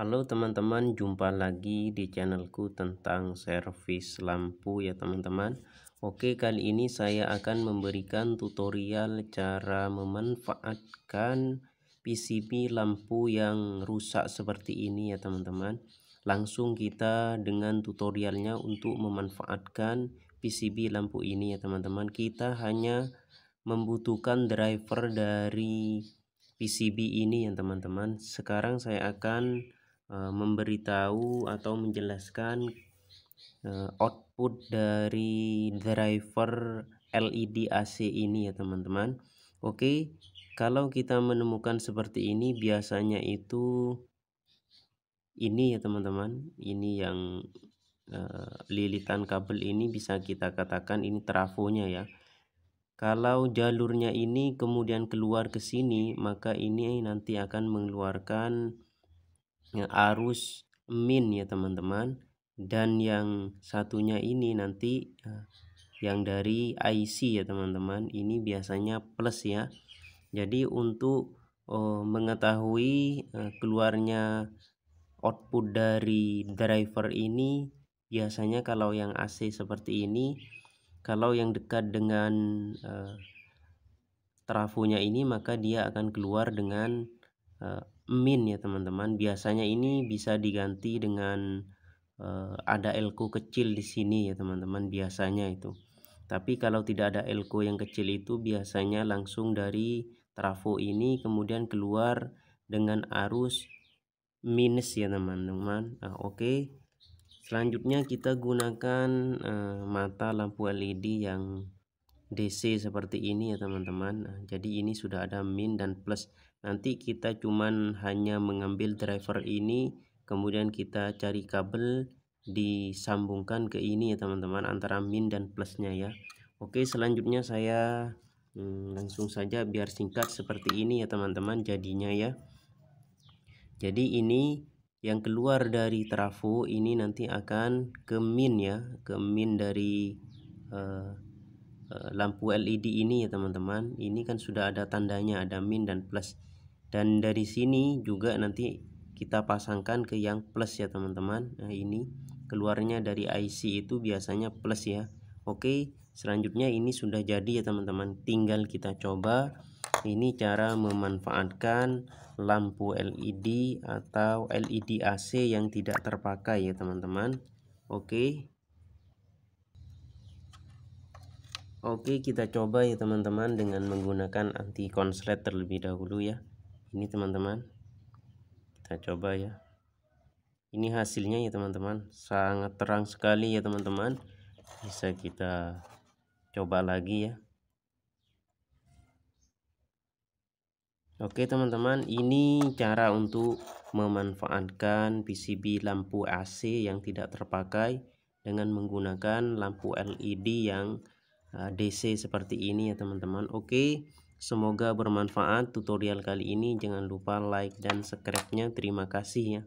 Halo teman-teman, jumpa lagi di channelku tentang servis lampu ya teman-teman Oke, kali ini saya akan memberikan tutorial cara memanfaatkan PCB lampu yang rusak seperti ini ya teman-teman Langsung kita dengan tutorialnya untuk memanfaatkan PCB lampu ini ya teman-teman Kita hanya membutuhkan driver dari PCB ini ya teman-teman Sekarang saya akan Eh, memberitahu atau menjelaskan eh, output dari driver LED AC ini ya teman-teman Oke kalau kita menemukan seperti ini biasanya itu ini ya teman-teman ini yang uh, lilitan kabel ini bisa kita katakan ini trafonya ya kalau jalurnya ini kemudian keluar ke sini maka ini nanti akan mengeluarkan arus min ya teman-teman dan yang satunya ini nanti eh, yang dari IC ya teman-teman ini biasanya plus ya jadi untuk oh, mengetahui eh, keluarnya output dari driver ini biasanya kalau yang AC seperti ini kalau yang dekat dengan eh, trafonya ini maka dia akan keluar dengan eh, min ya teman-teman biasanya ini bisa diganti dengan uh, ada elko kecil di sini ya teman-teman biasanya itu tapi kalau tidak ada elko yang kecil itu biasanya langsung dari trafo ini kemudian keluar dengan arus minus ya teman-teman nah, oke okay. selanjutnya kita gunakan uh, mata lampu LED yang DC seperti ini ya teman-teman nah, jadi ini sudah ada min dan plus nanti kita cuman hanya mengambil driver ini kemudian kita cari kabel disambungkan ke ini ya teman-teman antara min dan plusnya ya Oke selanjutnya saya hmm, langsung saja biar singkat seperti ini ya teman-teman jadinya ya jadi ini yang keluar dari trafo ini nanti akan ke min ya ke min dari uh, Eh, lampu LED ini ya teman-teman ini kan sudah ada tandanya ada min dan plus dan dari sini juga nanti kita pasangkan ke yang plus ya teman-teman nah ini keluarnya dari IC itu biasanya plus ya oke selanjutnya ini sudah jadi ya teman-teman tinggal kita coba ini cara memanfaatkan lampu LED atau LED AC yang tidak terpakai ya teman-teman oke Oke kita coba ya teman-teman dengan menggunakan anti konslet terlebih dahulu ya ini teman-teman kita coba ya ini hasilnya ya teman-teman sangat terang sekali ya teman-teman bisa kita coba lagi ya Oke teman-teman ini cara untuk memanfaatkan PCB lampu AC yang tidak terpakai dengan menggunakan lampu LED yang Eh, DC seperti ini ya teman-teman Oke semoga bermanfaat tutorial kali ini jangan lupa like dan subscribe nya terima kasih ya